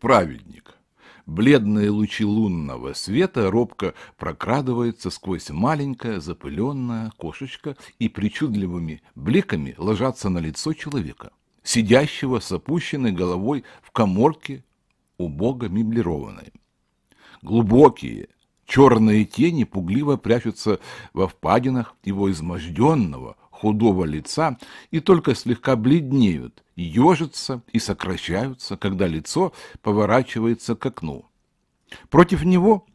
праведник. Бледные лучи лунного света робко прокрадываются сквозь маленькое запыленное кошечко и причудливыми бликами ложатся на лицо человека, сидящего с опущенной головой в коморке убого меблированной. Глубокие, Черные тени пугливо прячутся во впадинах его изможденного, худого лица и только слегка бледнеют, ежатся и сокращаются, когда лицо поворачивается к окну. Против него,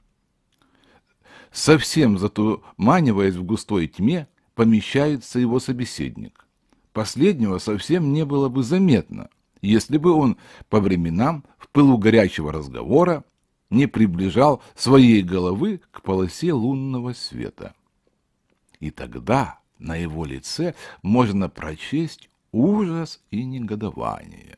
совсем затуманиваясь в густой тьме, помещается его собеседник. Последнего совсем не было бы заметно, если бы он по временам в пылу горячего разговора не приближал своей головы к полосе лунного света. И тогда на его лице можно прочесть ужас и негодование.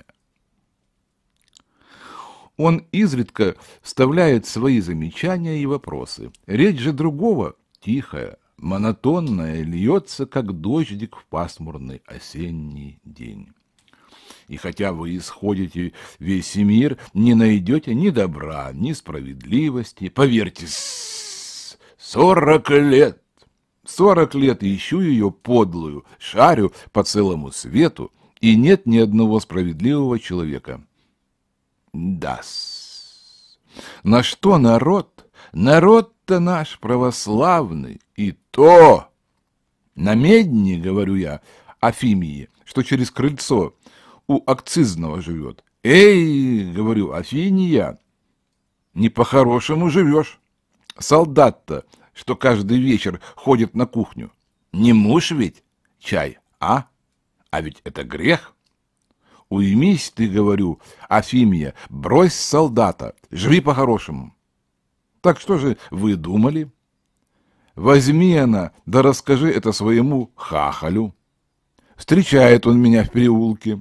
Он изредка вставляет свои замечания и вопросы. Речь же другого тихая, монотонная, льется, как дождик в пасмурный осенний день. И хотя вы исходите весь мир, не найдете ни добра, ни справедливости. Поверьте, сорок лет Сорок лет ищу ее подлую, шарю по целому свету, и нет ни одного справедливого человека. Дас. На что народ? Народ-то наш православный, и то! На медне говорю я, Афимии, что через крыльцо у акцизного живет. Эй, говорю, Афиния, не по-хорошему живешь. Солдат-то что каждый вечер ходит на кухню. Не муж ведь чай, а? А ведь это грех. Уймись ты, говорю, Афимия, брось солдата, живи по-хорошему. Так что же вы думали? Возьми она, да расскажи это своему хахалю. Встречает он меня в переулке.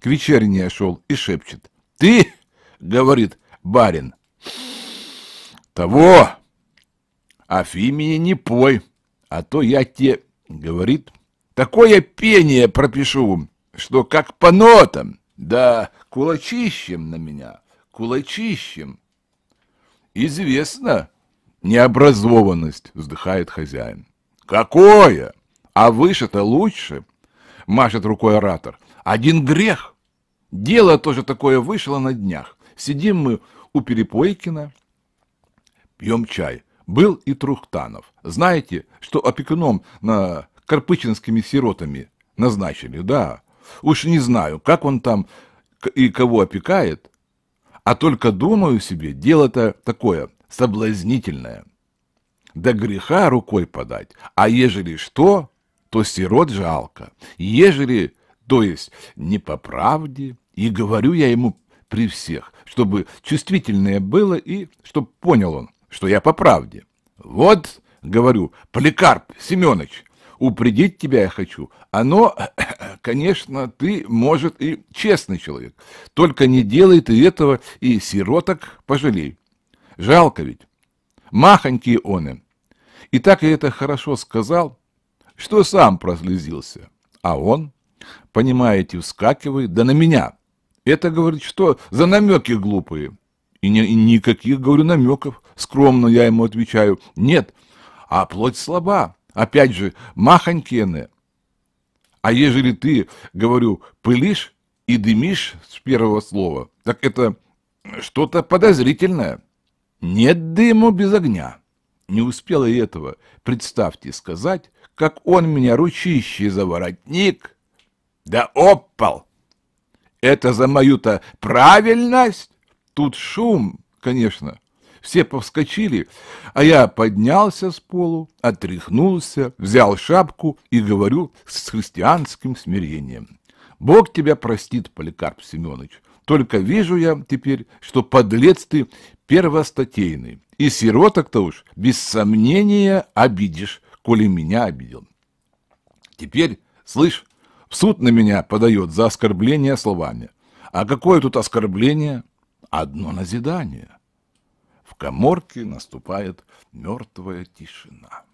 К вечерне шел и шепчет. Ты, говорит барин, того Афимии не пой, а то я те, говорит, такое пение пропишу, что как по нотам, да кулачищем на меня, кулачищем. Известно, необразованность, вздыхает хозяин. Какое? А выше-то лучше, машет рукой оратор. Один грех. Дело тоже такое вышло на днях. Сидим мы у Перепойкина, пьем чай. Был и Трухтанов. Знаете, что опекуном на карпычинскими сиротами назначили, да. Уж не знаю, как он там и кого опекает, а только думаю себе, дело-то такое соблазнительное. До греха рукой подать, а ежели что, то сирот жалко. Ежели, то есть не по правде, и говорю я ему при всех, чтобы чувствительное было и чтобы понял он, что я по правде. Вот, говорю, Поликарп Семенович, упредить тебя я хочу. Оно, конечно, ты, может, и честный человек. Только не делай ты этого и сироток пожалей. Жалко ведь. Махонькие он И так я это хорошо сказал, что сам прослезился. А он, понимаете, вскакивает, да на меня. Это, говорит, что за намеки глупые. И, ни, и никаких, говорю, намеков. Скромно я ему отвечаю. Нет, а плоть слаба. Опять же, махонькеная. А ежели ты, говорю, пылишь и дымишь с первого слова, так это что-то подозрительное. Нет дыму без огня. Не успел и этого, представьте, сказать, как он меня ручище за воротник. Да опал! Это за мою-то правильность! Тут шум, конечно. Все повскочили, а я поднялся с полу, отряхнулся, взял шапку и говорю с христианским смирением. Бог тебя простит, Поликарп Семенович. Только вижу я теперь, что подлец ты первостатейный. И сироток-то уж без сомнения обидишь, коли меня обидел. Теперь, слышь, в суд на меня подает за оскорбление словами. А какое тут оскорбление? одно назидание. В коморке наступает мертвая тишина.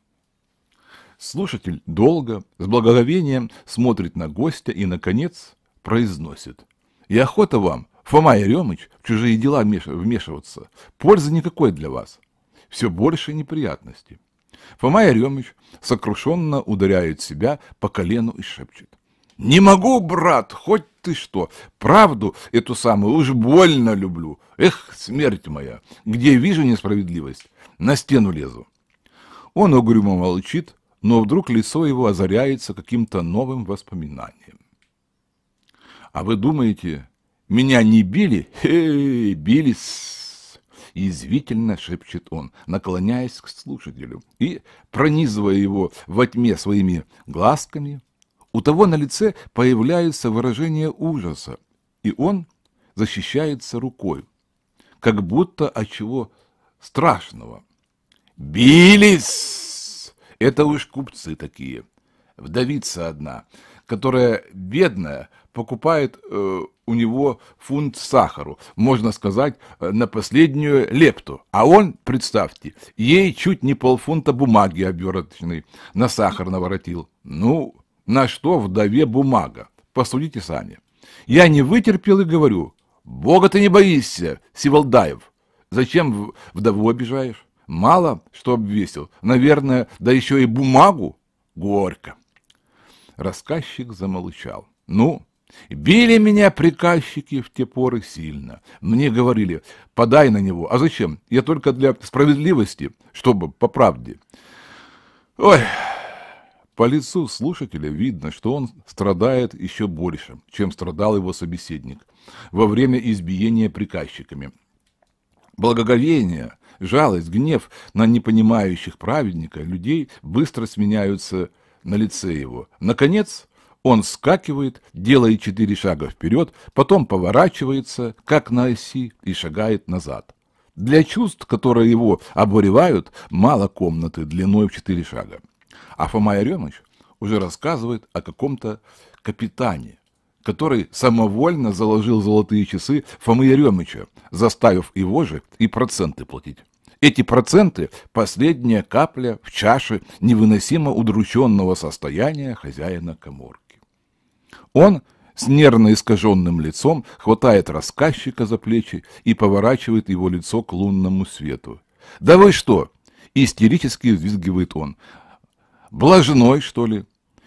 Слушатель долго, с благоговением смотрит на гостя и, наконец, произносит. «И охота вам, Фома Еремыч, в чужие дела вмешиваться. Пользы никакой для вас. Все больше неприятностей». Фома Еремыч сокрушенно ударяет себя по колену и шепчет. «Не могу, брат, хоть ты что, правду эту самую уж больно люблю. Эх, смерть моя, где вижу несправедливость, на стену лезу. Он угрюмо молчит, но вдруг лицо его озаряется каким-то новым воспоминанием. А вы думаете, меня не били? Хе, бились! Язвительно шепчет он, наклоняясь к слушателю и пронизывая его во тьме своими глазками – у того на лице появляется выражение ужаса, и он защищается рукой, как будто от чего страшного. Бились! Это уж купцы такие. Вдовица одна, которая бедная, покупает э, у него фунт сахару, можно сказать, э, на последнюю лепту. А он, представьте, ей чуть не полфунта бумаги оберточной на сахар наворотил. Ну, на что вдове бумага? Посудите сами. Я не вытерпел и говорю, Бога ты не боишься, Сиволдаев. Зачем вдову обижаешь? Мало что обвесил. Наверное, да еще и бумагу. Горько. Рассказчик замолчал. Ну, били меня приказчики в те поры сильно. Мне говорили, подай на него. А зачем? Я только для справедливости, чтобы по правде. Ой, по лицу слушателя видно, что он страдает еще больше, чем страдал его собеседник во время избиения приказчиками. Благоговение, жалость, гнев на непонимающих праведника людей быстро сменяются на лице его. Наконец, он скакивает, делает четыре шага вперед, потом поворачивается, как на оси, и шагает назад. Для чувств, которые его обуревают, мало комнаты длиной в четыре шага. А Фома Еремович уже рассказывает о каком-то капитане, который самовольно заложил золотые часы Фомы Еремыча, заставив его же и проценты платить. Эти проценты – последняя капля в чаше невыносимо удрученного состояния хозяина коморки. Он с нервно искаженным лицом хватает рассказчика за плечи и поворачивает его лицо к лунному свету. «Да вы что!» – истерически взвизгивает он блажной, что ли?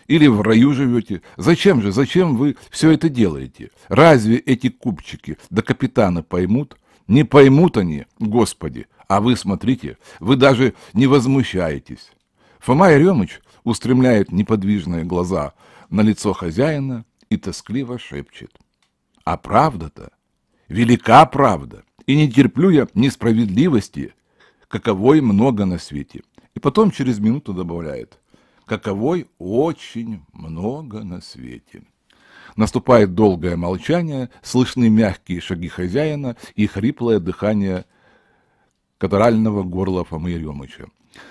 Или в раю живете? Зачем же, зачем вы все это делаете? Разве эти купчики до капитана поймут? Не поймут они, Господи, а вы смотрите, вы даже не возмущаетесь. Фома Еремыч устремляет неподвижные глаза на лицо хозяина и тоскливо шепчет. А правда-то, велика правда, и не терплю я несправедливости, каковой много на свете. И потом через минуту добавляет – каковой очень много на свете. Наступает долгое молчание, слышны мягкие шаги хозяина и хриплое дыхание катарального горла Фомы Еремыча.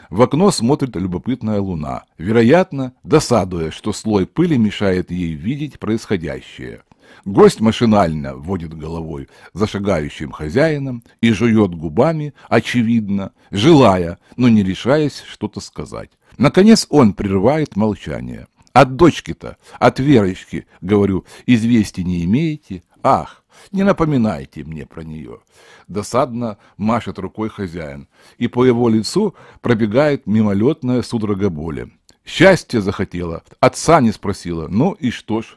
В окно смотрит любопытная луна, вероятно, досадуя, что слой пыли мешает ей видеть происходящее – Гость машинально водит головой за шагающим хозяином и жует губами, очевидно, желая, но не решаясь что-то сказать. Наконец он прерывает молчание. «От дочки-то, от Верочки, — говорю, — известий не имеете? Ах, не напоминайте мне про нее!» Досадно машет рукой хозяин, и по его лицу пробегает мимолетная судорога боли. Счастье захотела, отца не спросила. Ну и что ж,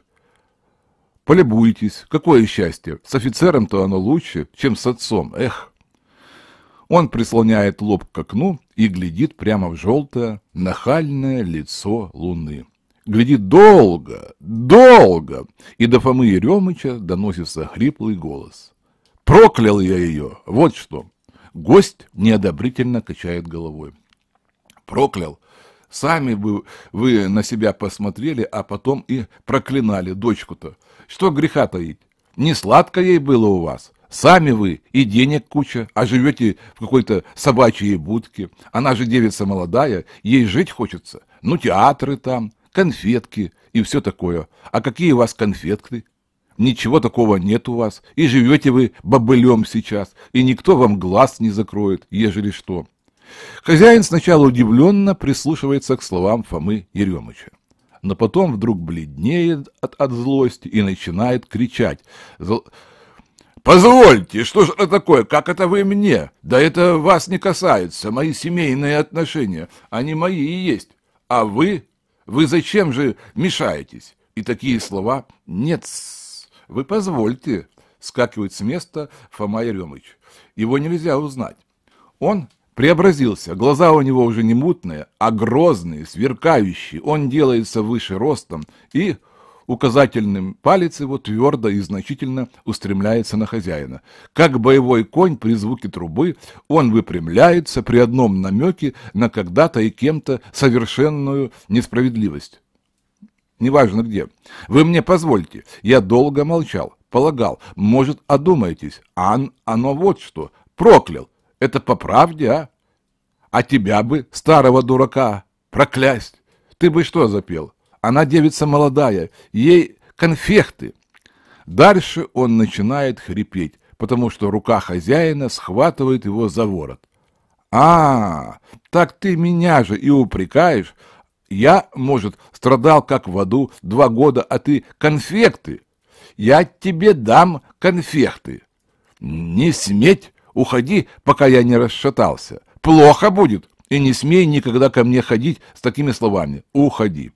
Полюбуйтесь, какое счастье! С офицером-то оно лучше, чем с отцом, эх!» Он прислоняет лоб к окну и глядит прямо в желтое, нахальное лицо луны. Глядит долго, долго, и до Фомы Еремыча доносится хриплый голос. «Проклял я ее! Вот что!» Гость неодобрительно качает головой. «Проклял! Сами бы вы на себя посмотрели, а потом и проклинали дочку-то!» Что греха таить? Не сладко ей было у вас. Сами вы и денег куча, а живете в какой-то собачьей будке. Она же девица молодая, ей жить хочется. Ну, театры там, конфетки и все такое. А какие у вас конфетки? Ничего такого нет у вас, и живете вы бобылем сейчас, и никто вам глаз не закроет, ежели что. Хозяин сначала удивленно прислушивается к словам Фомы Еремыча но потом вдруг бледнеет от, от злости и начинает кричать. Зл... «Позвольте, что же это такое? Как это вы мне? Да это вас не касается, мои семейные отношения. Они мои и есть. А вы? Вы зачем же мешаетесь?» И такие слова «нет, вы позвольте», скакивает с места Фома Еремыч. Его нельзя узнать. Он Преобразился, глаза у него уже не мутные, а грозные, сверкающие. Он делается выше ростом и указательным палец его твердо и значительно устремляется на хозяина. Как боевой конь при звуке трубы, он выпрямляется при одном намеке на когда-то и кем-то совершенную несправедливость. Неважно где. Вы мне позвольте, я долго молчал, полагал, может, одумаетесь, а оно вот что, проклял. Это по правде, а? А тебя бы, старого дурака, проклясть! Ты бы что запел? Она девица молодая, ей конфехты. Дальше он начинает хрипеть, потому что рука хозяина схватывает его за ворот. А, так ты меня же и упрекаешь. Я, может, страдал как в аду два года, а ты конфекты. Я тебе дам конфекты. Не сметь Уходи, пока я не расшатался. Плохо будет, и не смей никогда ко мне ходить с такими словами. Уходи.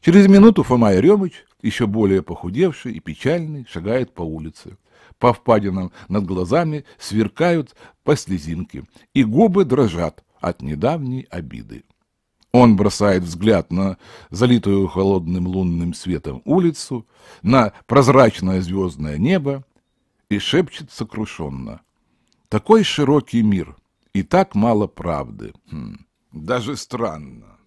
Через минуту Фома Еремыч, еще более похудевший и печальный, шагает по улице. По впадинам над глазами сверкают по слезинке, и губы дрожат от недавней обиды. Он бросает взгляд на залитую холодным лунным светом улицу, на прозрачное звездное небо и шепчет сокрушенно. Такой широкий мир и так мало правды. Хм, даже странно.